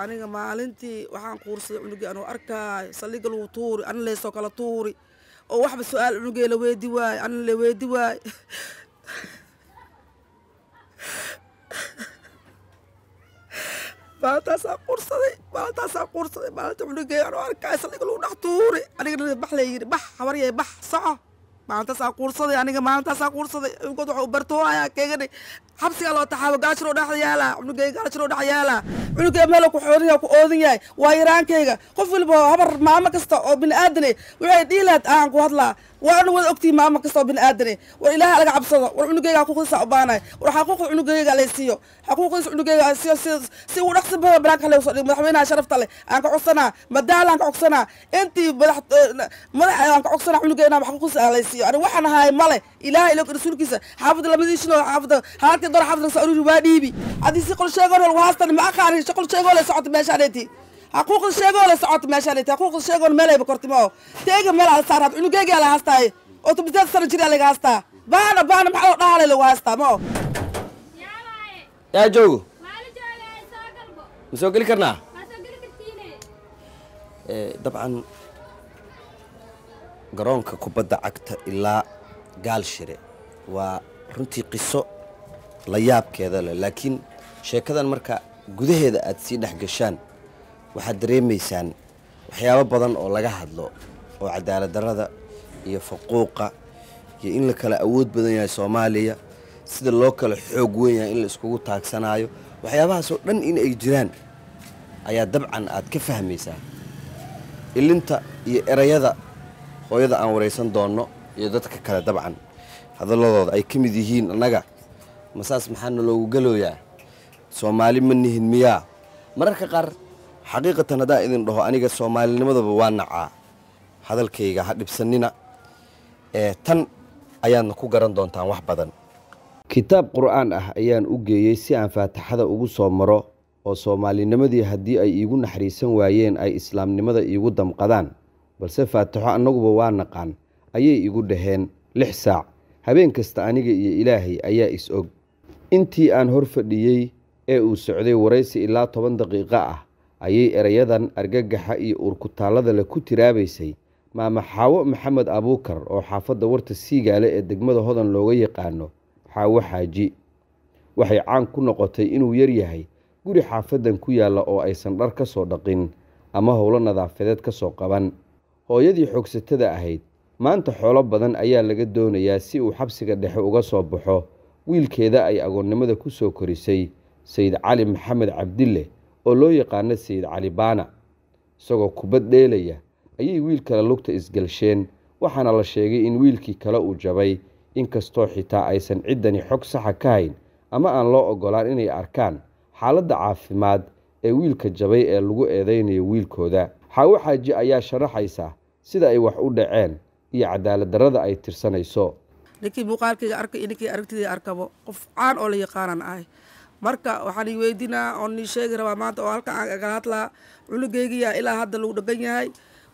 aniga maalintii waxaan quursaday cunugii anuu arkaayo saldhiga lagu tuuri ana laysoo kala tuuri oo waxba su-aal cunugee la weedi waayo ana la weedi waayo maalintaasaa quursaday maalintaasaa quursaday maalinta cunugee anuu arkaayo saldhiga lagu dhex tuuri anigana bax lee yidhi bax habaryay bax soco maantaasaa quursaday aniga maalintaasaa quursaday god wa u bartooaya keegani xabsigaa loo taxaabo gaajiro dhex yaalaa cunugeyga gaajiro dhex yaalaa cunugee meel ku xoodanya ku oodan yahay waa yaraankayga qof walba habar maamo kasta oo bini aadane eh waxay dhiilaad aan ku hadlaa waana wada ogtihi maama kastoo bini aadane war ilaaha laga cabsado war cunugeyga xaquuqdiisa ubaanay war xaquuqda cunugeyga laysiiyo xaquuqdiisa cunugeyga siiyo si uu dhaqsi baha banaanka hale usoo dhigo madaxweynaha sharafta leh aan ka codsanaa madaala aan ka codsanaa intii madax madaxa aan ka codsanaa cunugeyna xaquuqdiisa aan laysiiyo ani waxaan ahaay male ilaaha ilo rasuulkiisa xaafadda lamadiishino xaafadda halaadkii dora xaafadda lagsoo ururi waa dhiibi haddii si qol sheegoo haastan ma aqaani qol sheegoo socota meeshaaneti haquuqda sheegoo la socoto meeshaat haquuqda sheegoon meelayba kortimo teega meel ala saaraad cunugeegaa la e, garoonka kubadda cagta ilaa gaalshire waa runtii qiso la yaabkeeda leh laakiin sheekadan marka gudaheeda aad sii dhex gashaan waxaad dareemaysaan waxyaabo badan oo laga hadlo oo cadaalad darrada iyo faquuqa iyo in la kala awood badan yahay soomaaliya sida loo kala xoog weyn yahay in la iskugu taagsanaayo waxyaabahaasoo dhan in ay jiraan ayaa dabcan aad ka fahmaysaa ilinta iyo erayada hooyada aan waraysan doonno iyo dadka kale dabcan hadalladooda ay ka mid yihiin annaga masaas maxaana loogu galooyaa soomaali ma nihin miyaa mararka qaar xaqiiqatan haddaan idin dhaho aniga soomaalinimadaba waa nacaa hadalkayga ha dhibsanina ee tan ayaadna ku garan doontaan wax badan kitaab qur-aan ah ayaan u geeyey si aan faatixada ugu soo maro oo soomaalinimadii haddii ay iigu naxariisan waayeen ay islaamnimada iigu damqadaan balse faatixo annaguba waa naqaan ayay igu dhaheen lix saac habeen kasta aniga iyo ilaahay ayaa is og intii aan hor fadhiyey ee uu socday waraysi ilaa toban daqiiqo ah ayay erayadan argagaxa iyo uurkutaallada leh ku tiraabaysay maama xaawo maxamed abuukar oo xaafadda warta siigaale ee degmada hodan looga yaqaano xaawo xaaji waxay caan ku noqotay inuu yar yahay guri xaafaddan ku yaalla oo aysan dhar ka soo dhaqin ama howlo nadaafadeed ka soo qaban hooyadii xogsatada ahayd maanta xoolo badan ayaa laga doonayaa si uu xabsiga dhexe uga soo baxo wiilkeeda ay agoonnimada ku soo korisay sayid cali maxamed cabdille oo loo yaqaana sayid cali baana isagoo kubad dheelaya ayay wiil kale lugta isgalsheen waxaana la sheegay in wiilkii kale uu jabay inkastoo xitaa aysan ciddani xog saxa ka hayn ama aan loo ogolaan inay arkaan xaaladda caafimaad ee wiilka jabay ee lagu eedaynayo wiilkooda xaawo xaaji ayaa sharaxaysa sida ay wax u dhaceen iyo cadaalad cadaaladdarrada ay tirsanayso ninkii muuqaalkayga arkay iyo ninkii aragtidii arkabo qof caan oo la yaqaanan ahay marka waxaan i weydinaa oon ii sheegi rabaa maanta oo halka aan kala hadlaa cunugeygiyaa ilaa hadda lagu dhagan yahay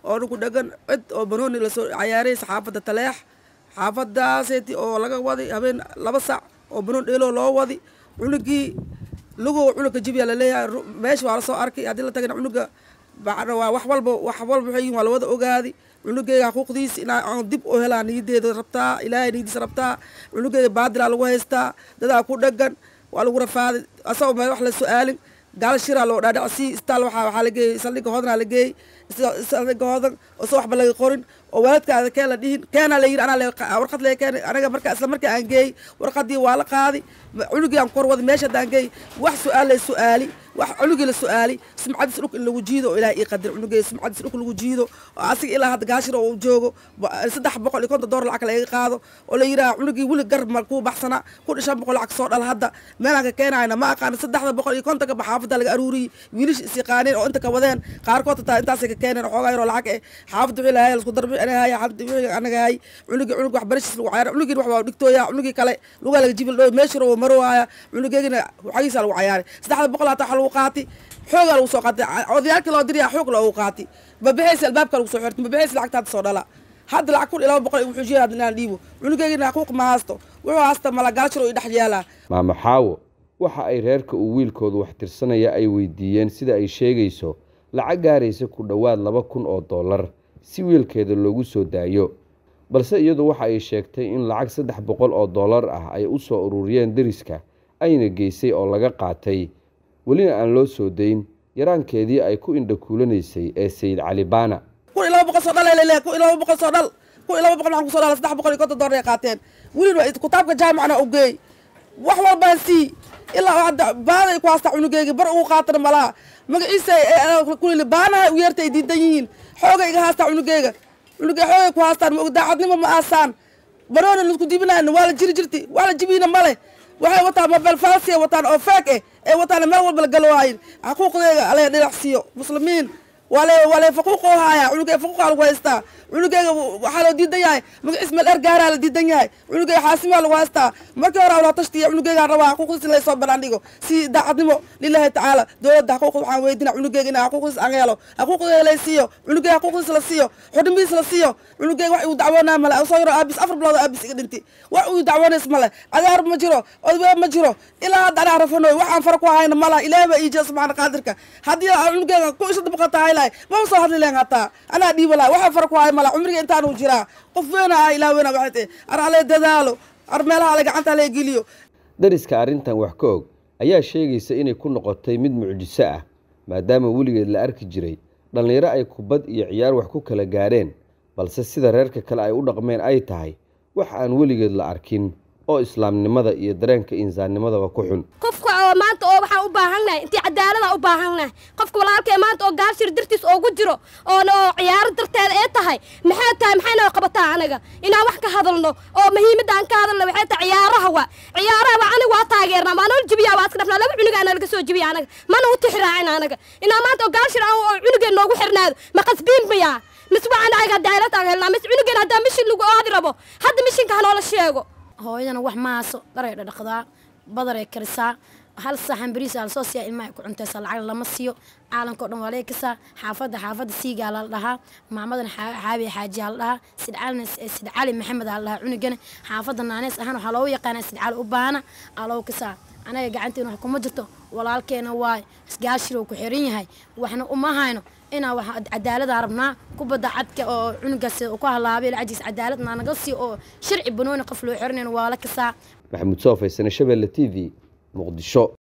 oo nagu dhagan cid oo banooni lasoo cayaaraysa xaafadda taleex xaafadaaseeti oo laga waday habeen laba sac oo banoon dheeloo loo wadi cunugii lugow cunugka jibiyaa laleeyahay meesha waa lasoo arkay haddii la tagana cunuga waa wax walba wax walba waxay yihin waa lawada ogaadi cunugeyga xuquuqdiisa inaa aan dib u helaa niyadeeda rabtaa ilaahay niyadiisa rabtaa cunugeyga baadilaa lagu haystaa dadaa ku dhagan waa lagu rafaaday asagoo mee wax la su-aalin gaala shiraa loo dhaadhac si istaal waaa waxaa la geeyey saldhigga hoodanaa la geeyey saldhigga hodan oo se waxba laga qorin oo waalidkaada keen la dhihin keenaa la yidhi anaa warqad le keenay anaga marka isla markaa aan geeyey warqaddii waa la qaadi cunugii aan ku hor wada meesha haddaan geeyey wax su-aal lay su-aali wax cunugii la su-aalay sumcadiis dhulka in lagu jiido oo ilaah ii qadar cunugeeda sumcadiis dhulka lagu jiido oo asiga ilaa hadda gaashir uu joogo saddex boqol iyo konton door lacag laga qaado oo la yidhaaha cunugii weli garma kuu baxsanaa kun shan boqol lacag soo dhal hadda meelaan ka ma aqaana saddexda boqol iyo kontonka ba xaafadda laga aruuriyey wiilisha is oo inta ka wadeen qaarkood tataa intaasay ka keeneen xoogaa yaroo lacag eh xaafadda wixii lahaay lasku darbi anahay xaafadda wixii anaga hay cunugii cunug waxbarashiis lagu cayaaray cunugii wax waa dhigtooyaa cunugii kale lugaa laga jibil dhooy meeshiro waa marowaaya cunugeegina waxagiisa lagu cayaaray saddexda boqol hataa lagu qaatay xoogaa lagu soo qaatay odayaalkii loo diriyaa xoog loogu qaatay babahaysa albaabka lagu soo xirtay babahaysa lacagta hadda soo dhala hadda lacag kun iyo laba boqol wuxuu jeeda inaan dhiibo cunugeygiina xaquuq ma haasto wuxuu haasta malagaalshir oo i dhex yaalaa maamo xaawo waxa ay reerka uu wiilkoodu wax tirsanaya ay weydiiyeen sida ay sheegayso lacag gaaraysa ku dhowaad laba kun oo dollar si wiilkeeda loogu soo daayo balse iyadu waxa ay sheegtay in lacag saddex boqol oo doollar ah ay u soo ururiyeen deriska ayna geysay oo laga qaatay welina aan loo soo dayn yaraankeedii ay ku indha kuulanaysay ee sayid cali baana qaateen welina kutaabka jaamacna ogeey wax walbaan sii ilaa hadda baanaay ku haastaa cunugeygii bar ugu qaatan malaha magaciisa kulili baanaha u yeerta ay diidan yihiin xooga iga haastaa cunugeega cunugey xoogay ku haastaan ma daacadnimo ma aasaan baroona laisku dibinayna waa la jiri jirti waa la jibiyna male waxay wataan mabelfalsiya wataan oo feeg eh ee wataan meel walba la galwaayin xuquuqdeega ala dhinac siiyo muslimiin wale faquuqa haya unuga faquuqa lagu haystaa cunugeyga waxaa loo diidan yahay magaciis meel dheer gaaraa la diidan yahay cunugeyga xaasimiyaa lagu haystaa markii hore alaa tashtiya cunugeyga rabaa xaquuqiis in laysoo bandhigo si daacadnimo lilaahi tacaala dowladda xaquuqa waxaan weydina cunugeyga ina xaquuqiis aan helo xaquuqdeyga laysiiyo cunugeyga xaquuqiis la siiyo xudhimihiis la siiyo cunugeyga wax uu dacwoonaa male soo yaro aabis afar bilood aabis iga dhintay wax uu dacwoonays male cadaar ma jiro odwe ma jiro ilaa hadda anaa rafanoy waxaan fara ku hayna malaha ilaahay baa iijaa subxaana qaadirka haddii cunugeyga ku isha dabaqatahay leedahay mama soo hadli len hataa anaa dhiiba laha waxaa fara ku haya mala cumriga intaanu jiraa qof weyna ah ilaa weyna waxay tahay ar ale dadaalo ar meelaha ale gacanta ale geliyo dariska arrintan wax ka og ayaa sheegaysa inay ku noqotay mid mucjiso ah maadaama weligeed la arki jiray dhallinyaro ay kubad iyo ciyaar wax ku kala gaadheen balse sida reerka kale ay u dhaqmeen ay tahay wax aan weligeed la arkin oo islaamnimada iyo dareenka insaannimadaba ku xun oo maanta oo waxaan u baahannahay intii cadaalada u baahannahay qofka walaalkee maanta oo gaabshir dartiis oogu jiro oona oo ciyaaro darteeda ee tahay maxay tahay maxayna qabataa anaga inaan wax ka hadalno oo muhiimadda aan ka hadalno waxay tahay ciyaaraha waa ciyaaraha waa aniga waa taageernaa maanoo jibiyaa waa iska dhafnaa laba cunuga laga soo jibiya anaga mana u tixraacin anaga inaan maanta oo gaabshir aan oo cunugeen noogu xirnaado ma qasbiin miyaa mis waxaan ayaga cadaalad aan helnaa mis cunugeen haddaa mishin lagu aadi rabo hadda mishinka hanoola sheego hooyadana wax maaso haaso dharay dhadhaqdaa badaree karisaa hal saxan bariis aa lasoo siiya ilmaha ku cuntaysaa lacag lama siiyo caalanko dhan waa laga kasaa xaafadda xaafadda siigaa la dhahaa maamadan xaabiya xaajiyaa la dhahaa sidcaalina maxamed aa la dhahaa cunugana xaafadda naaneys ahaan waxaa loogu yaqaanaa sidcaali u baahana aa loogu kasaa anaga gacanteena wax kuma jirto walaalkeena waa gaashiro ku xiran yahay waxna uma hayno inaa wax cadaaladaan rabnaa kubadda cadka oo cunugaas ku halaabay lacajiis cadaaladna naga sii oo sharci banooni qof loo xiranayna waa la kasaa maxamuud soo faysane shabeelle t v muqdisho